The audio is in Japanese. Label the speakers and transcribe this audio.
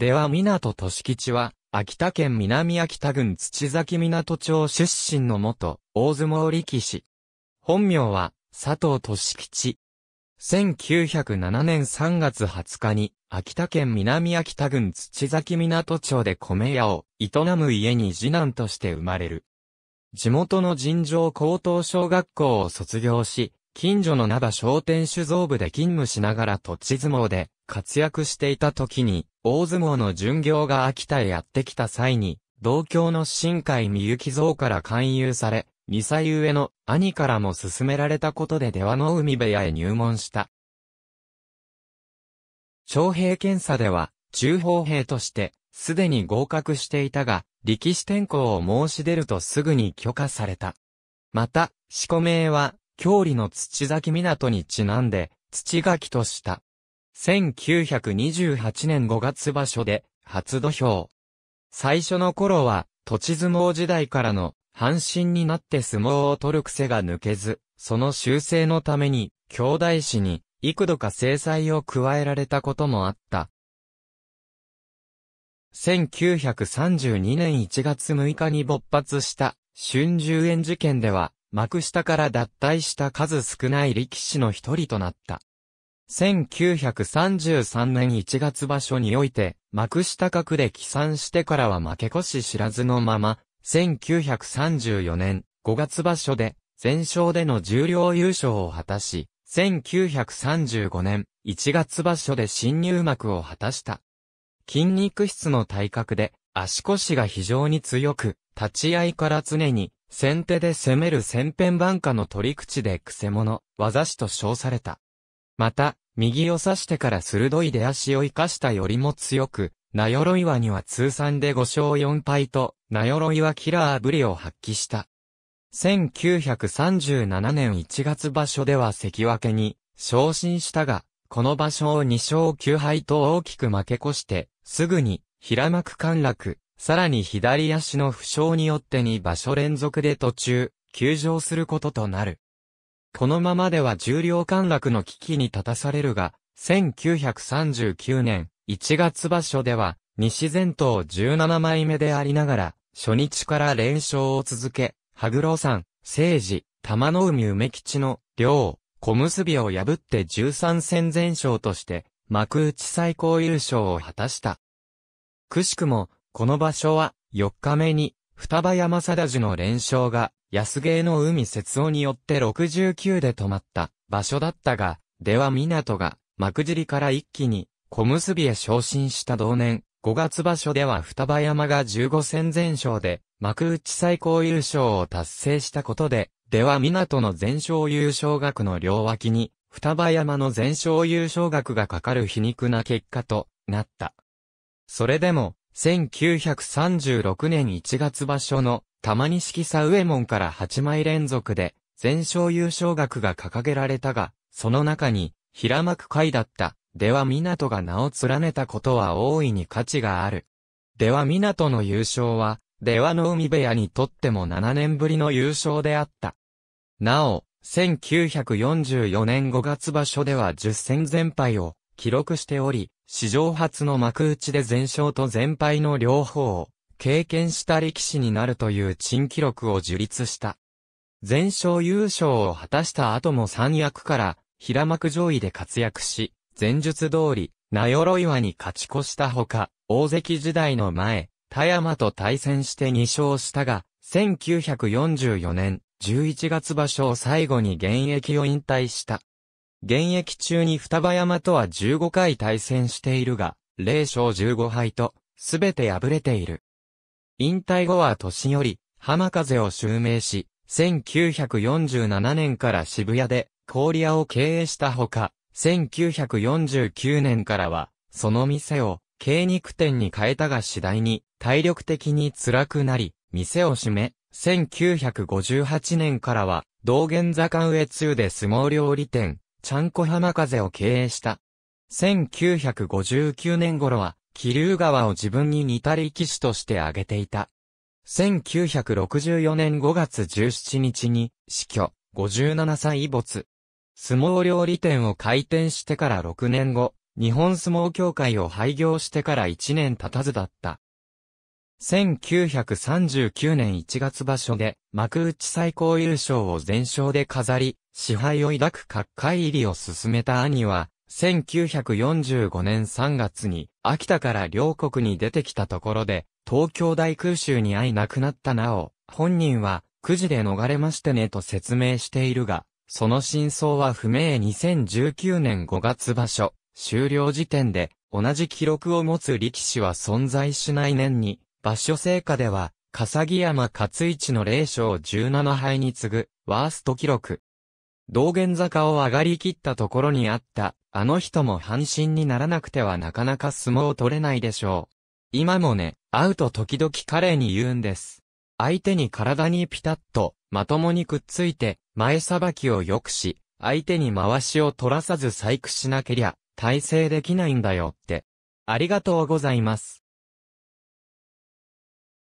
Speaker 1: では港俊吉は、秋田県南秋田郡土崎港町出身の元、大相撲力士。本名は、佐藤俊吉。1907年3月20日に、秋田県南秋田郡土崎港町で米屋を営む家に次男として生まれる。地元の尋常高等小学校を卒業し、近所の灘商店酒造部で勤務しながら土地相撲で活躍していた時に、大相撲の巡業が秋田へやってきた際に、同郷の新海みゆき像から勧誘され、二歳上の兄からも勧められたことで出羽の海部屋へ入門した。徴兵検査では、中砲兵として、すでに合格していたが、力士転校を申し出るとすぐに許可された。また、四股名は、郷里の土崎港にちなんで、土垣とした。1928年5月場所で初土俵。最初の頃は、土地相撲時代からの、半身になって相撲を取る癖が抜けず、その修正のために、兄弟子に、幾度か制裁を加えられたこともあった。1932年1月6日に勃発した、春秋円事件では、幕下から脱退した数少ない力士の一人となった。1933年1月場所において、幕下格で起算してからは負け越し知らずのまま、1934年5月場所で、全勝での重量優勝を果たし、1935年1月場所で新入幕を果たした。筋肉質の体格で、足腰が非常に強く、立ち合いから常に、先手で攻める先辺番下の取り口で癖者、技師と称された。また、右を刺してから鋭い出足を生かしたよりも強く、名鎧輪には通算で5勝4敗と、名鎧はキラーぶりを発揮した。1937年1月場所では関脇に昇進したが、この場所を2勝9敗と大きく負け越して、すぐに平幕陥落、さらに左足の負傷によって2場所連続で途中、休場することとなる。このままでは重量陥落の危機に立たされるが、1939年1月場所では、西前頭17枚目でありながら、初日から連勝を続け、羽黒山、聖寺、玉の海梅吉の、両、小結びを破って13戦全勝として、幕内最高優勝を果たした。くしくも、この場所は、4日目に、双葉山貞樹の連勝が、安芸の海節夫によって69で止まった場所だったが、では港が、幕尻から一気に、小結へ昇進した同年、5月場所では双葉山が15戦全勝で、幕内最高優勝を達成したことで、では港の全勝優勝額の両脇に、双葉山の全勝優勝額がかかる皮肉な結果となった。それでも、1936年1月場所の玉木佐右衛門から8枚連続で全勝優勝額が掲げられたが、その中に平幕会だったでは港が名を連ねたことは大いに価値がある。では港の優勝は、ではの海部屋にとっても7年ぶりの優勝であった。なお、1944年5月場所では10戦全敗を記録しており、史上初の幕内で全勝と全敗の両方を経験した力士になるという珍記録を樹立した。全勝優勝を果たした後も三役から平幕上位で活躍し、前述通り、名鎧岩に勝ち越したほか、大関時代の前、田山と対戦して2勝したが、1944年11月場所を最後に現役を引退した。現役中に双葉山とは15回対戦しているが、0勝15敗と、すべて敗れている。引退後は年より、浜風を襲名し、1947年から渋谷で、氷屋を経営したほか、1949年からは、その店を、軽肉店に変えたが次第に、体力的に辛くなり、店を閉め、1958年からは、道玄坂上通で相撲料理店、ちゃんこ浜風を経営した。1959年頃は、気流川を自分に似た力士として挙げていた。1964年5月17日に、死去、57歳没。相撲料理店を開店してから6年後、日本相撲協会を廃業してから1年経たずだった。1939年1月場所で幕内最高優勝を全勝で飾り、支配を抱く各界入りを進めた兄は、1945年3月に秋田から両国に出てきたところで、東京大空襲に遭い亡くなったなお、本人はく時で逃れましてねと説明しているが、その真相は不明2019年5月場所、終了時点で同じ記録を持つ力士は存在しない年に、場所成果では、笠木山勝一の霊賞17敗に次ぐ、ワースト記録。道玄坂を上がりきったところにあった、あの人も半身にならなくてはなかなか相撲を取れないでしょう。今もね、会うと時々彼に言うんです。相手に体にピタッと、まともにくっついて、前さばきを良くし、相手に回しを取らさず細工しなけりゃ、体勢できないんだよって。ありがとうございます。